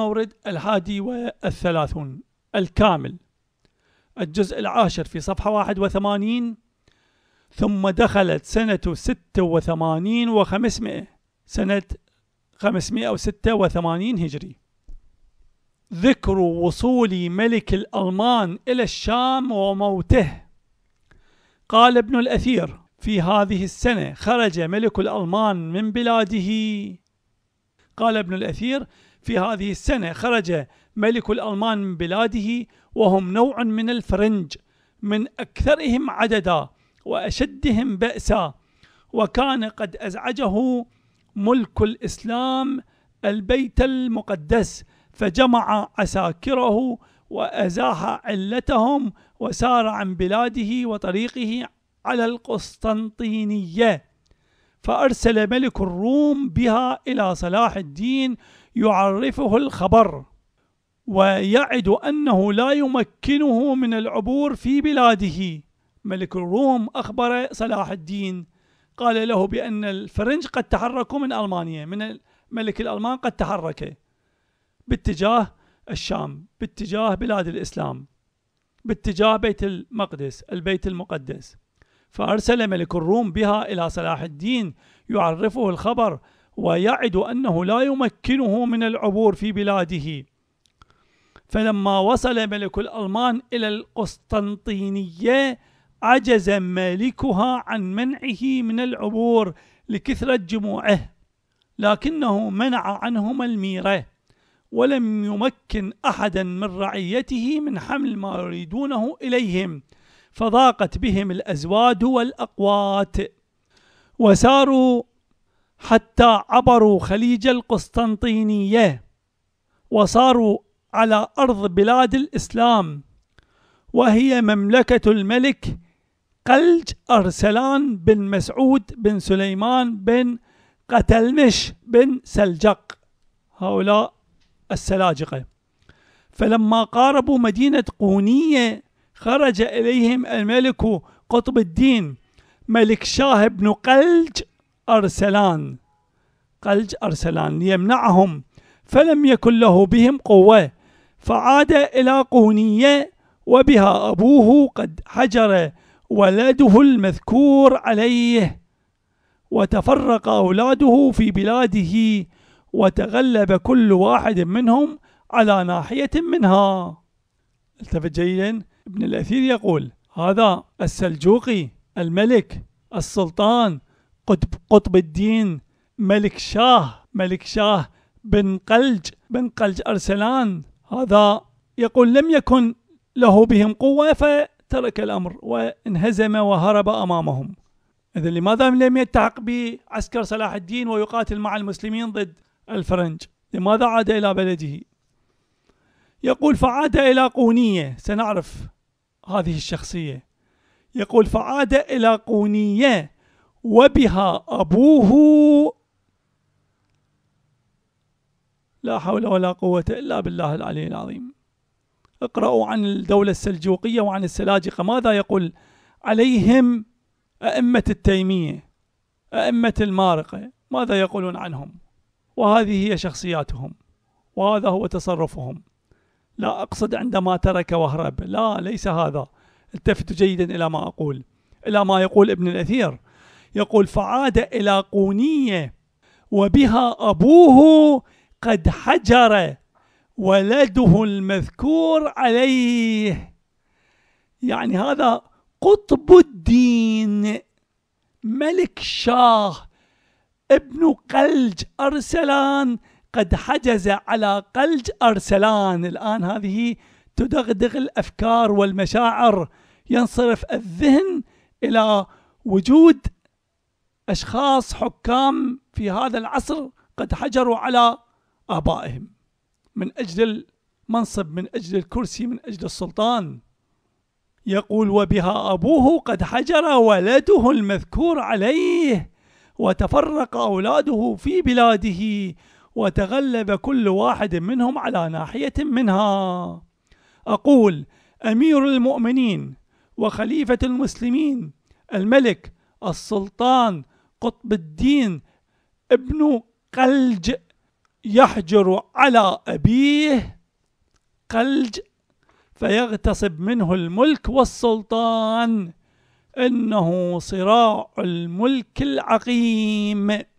المورد الحادي والثلاثون الكامل الجزء العاشر في صفحة واحد وثمانين ثم دخلت سنة ستة وثمانين وخمسمائة سنة خمسمائة وستة وثمانين هجري ذكر وصول ملك الألمان إلى الشام وموته قال ابن الأثير في هذه السنة خرج ملك الألمان من بلاده قال ابن الأثير في هذه السنة خرج ملك الألمان من بلاده وهم نوع من الفرنج من أكثرهم عددا وأشدهم بأسا وكان قد أزعجه ملك الإسلام البيت المقدس فجمع عساكره وأزاح علتهم وسار عن بلاده وطريقه على القسطنطينية فأرسل ملك الروم بها إلى صلاح الدين يعرفه الخبر ويعد أنه لا يمكنه من العبور في بلاده ملك الروم أخبر صلاح الدين قال له بأن الفرنج قد تحركوا من ألمانيا من الملك الألمان قد تحرك باتجاه الشام باتجاه بلاد الإسلام باتجاه بيت المقدس البيت المقدس فأرسل ملك الروم بها إلى صلاح الدين يعرفه الخبر ويعد أنه لا يمكنه من العبور في بلاده فلما وصل ملك الألمان إلى القسطنطينية عجز مالكها عن منعه من العبور لكثرة جموعه لكنه منع عنهم الميرة ولم يمكن أحدا من رعيته من حمل ما يريدونه إليهم فضاقت بهم الأزواد والأقوات وساروا حتى عبروا خليج القسطنطينية وصاروا على أرض بلاد الإسلام وهي مملكة الملك قلج أرسلان بن مسعود بن سليمان بن قتلمش بن سلجق هؤلاء السلاجقة فلما قاربوا مدينة قونية خرج إليهم الملك قطب الدين ملك شاه بن قلج أرسلان قلج أرسلان ليمنعهم فلم يكن له بهم قوة فعاد إلى قونية وبها أبوه قد حجر ولده المذكور عليه وتفرق أولاده في بلاده وتغلب كل واحد منهم على ناحية منها التفت جيدا ابن الأثير يقول هذا السلجوقي الملك السلطان قطب, قطب الدين ملك شاه ملك شاه بن قلج بن قلج أرسلان هذا يقول لم يكن له بهم قوة فترك الأمر وانهزم وهرب أمامهم إذا لماذا لم يلتحق بعسكر صلاح الدين ويقاتل مع المسلمين ضد الفرنج لماذا عاد إلى بلده يقول فعاد إلى قونية سنعرف هذه الشخصية يقول فعاد إلى قونية وبها أبوه لا حول ولا قوة إلا بالله العلي العظيم اقرأوا عن الدولة السلجوقية وعن السلاجقة ماذا يقول عليهم أئمة التيمية أئمة المارقة ماذا يقولون عنهم وهذه هي شخصياتهم وهذا هو تصرفهم لا أقصد عندما ترك وهرب لا ليس هذا التفتوا جيدا إلى ما أقول إلى ما يقول ابن الأثير يقول فعاد إلى قونية وبها أبوه قد حجر ولده المذكور عليه يعني هذا قطب الدين ملك شاه ابن قلج أرسلان قد حجز على قلج أرسلان الآن هذه تدغدغ الأفكار والمشاعر ينصرف الذهن إلى وجود أشخاص حكام في هذا العصر قد حجروا على آبائهم من أجل المنصب من أجل الكرسي من أجل السلطان يقول وبها أبوه قد حجر ولده المذكور عليه وتفرق أولاده في بلاده وتغلب كل واحد منهم على ناحية منها أقول أمير المؤمنين وخليفة المسلمين الملك السلطان قطب الدين ابن قلج يحجر على أبيه قلج فيغتصب منه الملك والسلطان إنه صراع الملك العقيم